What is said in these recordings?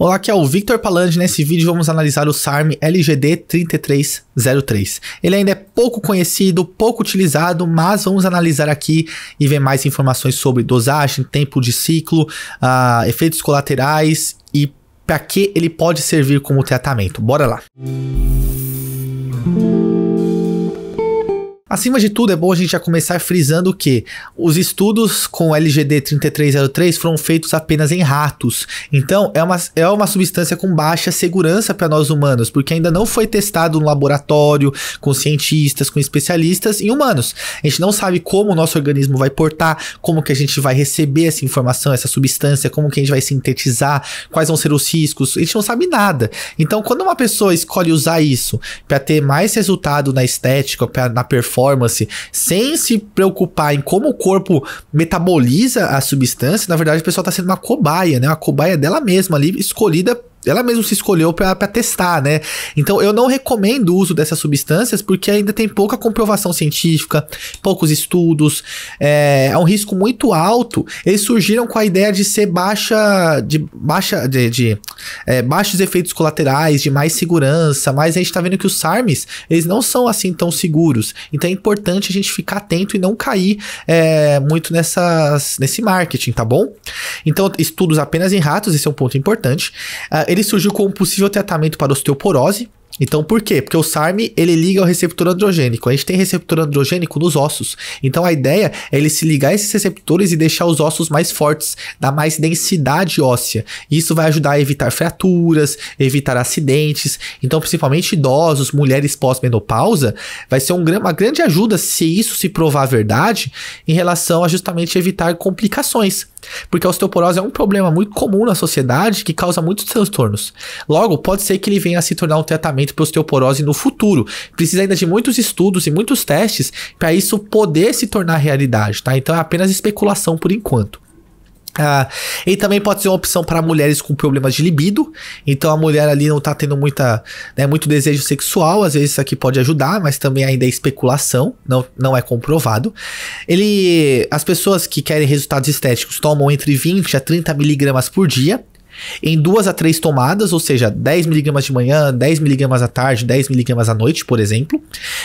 Olá, aqui é o Victor Palange. Nesse vídeo vamos analisar o SARM LGD3303. Ele ainda é pouco conhecido, pouco utilizado, mas vamos analisar aqui e ver mais informações sobre dosagem, tempo de ciclo, uh, efeitos colaterais e para que ele pode servir como tratamento. Bora lá! Música Acima de tudo, é bom a gente já começar frisando que os estudos com LGD3303 foram feitos apenas em ratos. Então, é uma, é uma substância com baixa segurança para nós humanos, porque ainda não foi testado no laboratório, com cientistas, com especialistas em humanos. A gente não sabe como o nosso organismo vai portar, como que a gente vai receber essa informação, essa substância, como que a gente vai sintetizar, quais vão ser os riscos. A gente não sabe nada. Então, quando uma pessoa escolhe usar isso para ter mais resultado na estética, pra, na performance, performance, sem se preocupar em como o corpo metaboliza a substância, na verdade o pessoal está sendo uma cobaia, né? Uma cobaia dela mesma ali, escolhida ela mesma se escolheu para testar, né? Então eu não recomendo o uso dessas substâncias porque ainda tem pouca comprovação científica, poucos estudos, é, é um risco muito alto. Eles surgiram com a ideia de ser baixa, de baixa, de, de é, baixos efeitos colaterais, de mais segurança, mas a gente tá vendo que os SARMs, eles não são assim tão seguros. Então é importante a gente ficar atento e não cair é, muito nessas, nesse marketing, tá bom? Então, estudos apenas em ratos, esse é um ponto importante. Uh, ele surgiu como possível tratamento para osteoporose, então, por quê? Porque o SARM ele liga ao receptor androgênico. A gente tem receptor androgênico nos ossos. Então, a ideia é ele se ligar a esses receptores e deixar os ossos mais fortes, dar mais densidade óssea. Isso vai ajudar a evitar fraturas, evitar acidentes. Então, principalmente idosos, mulheres pós-menopausa, vai ser um, uma grande ajuda, se isso se provar verdade, em relação a justamente evitar complicações. Porque a osteoporose é um problema muito comum na sociedade que causa muitos transtornos. Logo, pode ser que ele venha a se tornar um tratamento para osteoporose no futuro. Precisa ainda de muitos estudos e muitos testes para isso poder se tornar realidade, tá? Então é apenas especulação por enquanto. Ah, e também pode ser uma opção para mulheres com problemas de libido. Então a mulher ali não está tendo muita, né, muito desejo sexual. Às vezes isso aqui pode ajudar, mas também ainda é especulação, não, não é comprovado. Ele, as pessoas que querem resultados estéticos tomam entre 20 a 30 miligramas por dia em duas a três tomadas, ou seja, 10 miligramas de manhã, 10 miligramas à tarde, 10 miligramas à noite, por exemplo,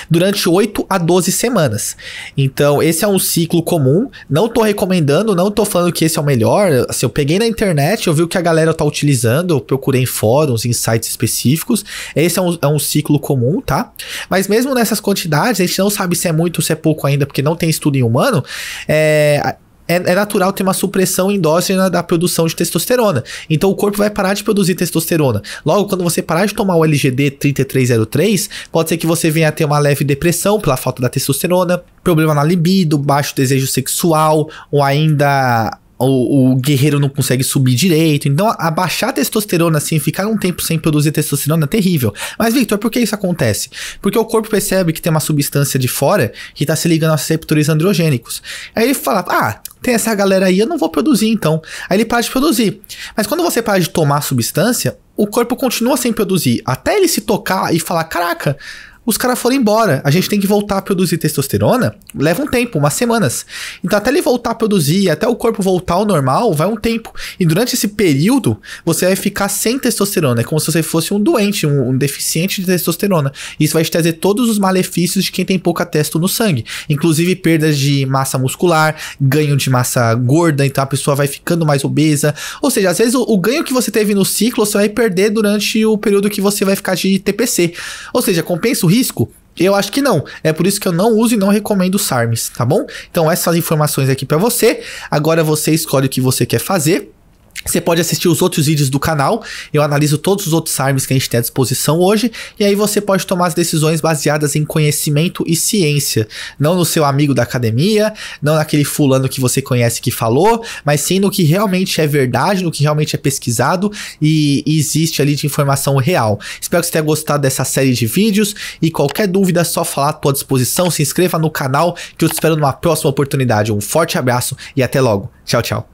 durante 8 a 12 semanas. Então, esse é um ciclo comum. Não tô recomendando, não tô falando que esse é o melhor. Assim, eu peguei na internet, eu vi o que a galera tá utilizando, eu procurei em fóruns, em sites específicos. Esse é um, é um ciclo comum, tá? Mas mesmo nessas quantidades, a gente não sabe se é muito ou se é pouco ainda, porque não tem estudo em humano. É, é, é, natural ter uma supressão endógena da produção de testosterona. Então o corpo vai parar de produzir testosterona. Logo, quando você parar de tomar o LGD 3303, pode ser que você venha a ter uma leve depressão pela falta da testosterona, problema na libido, baixo desejo sexual, ou ainda o, o, guerreiro não consegue subir direito. Então, abaixar a testosterona assim, ficar um tempo sem produzir testosterona é terrível. Mas, Victor, por que isso acontece? Porque o corpo percebe que tem uma substância de fora que está se ligando aos receptores androgênicos. Aí ele fala: ah, tem essa galera aí, eu não vou produzir então. Aí ele para de produzir. Mas quando você para de tomar substância, o corpo continua sem produzir, até ele se tocar e falar: caraca, os caras foram embora. A gente tem que voltar a produzir testosterona, leva um tempo, umas semanas. Então, até ele voltar a produzir, até o corpo voltar ao normal, vai um tempo. E durante esse período, você vai ficar sem testosterona. É como se você fosse um doente, um, um deficiente de testosterona. Isso vai te trazer todos os malefícios de quem tem pouca testo no sangue, inclusive perdas de massa muscular, ganho de massa gorda. Então, a pessoa vai ficando mais obesa. Ou seja, às vezes o, o ganho que você teve no ciclo, você vai perder durante o período que você vai ficar de TPC. Ou seja, compensa o risco? Eu acho que não. É por isso que eu não uso e não recomendo SARMs, tá bom? Então essas informações aqui para você. Agora você escolhe o que você quer fazer. Você pode assistir os outros vídeos do canal, eu analiso todos os outros armes que a gente tem à disposição hoje, e aí você pode tomar as decisões baseadas em conhecimento e ciência, não no seu amigo da academia, não naquele fulano que você conhece que falou, mas sim no que realmente é verdade, no que realmente é pesquisado e, e existe ali de informação real. Espero que você tenha gostado dessa série de vídeos, e qualquer dúvida é só falar à tua disposição, se inscreva no canal que eu te espero numa próxima oportunidade. Um forte abraço e até logo. Tchau, tchau.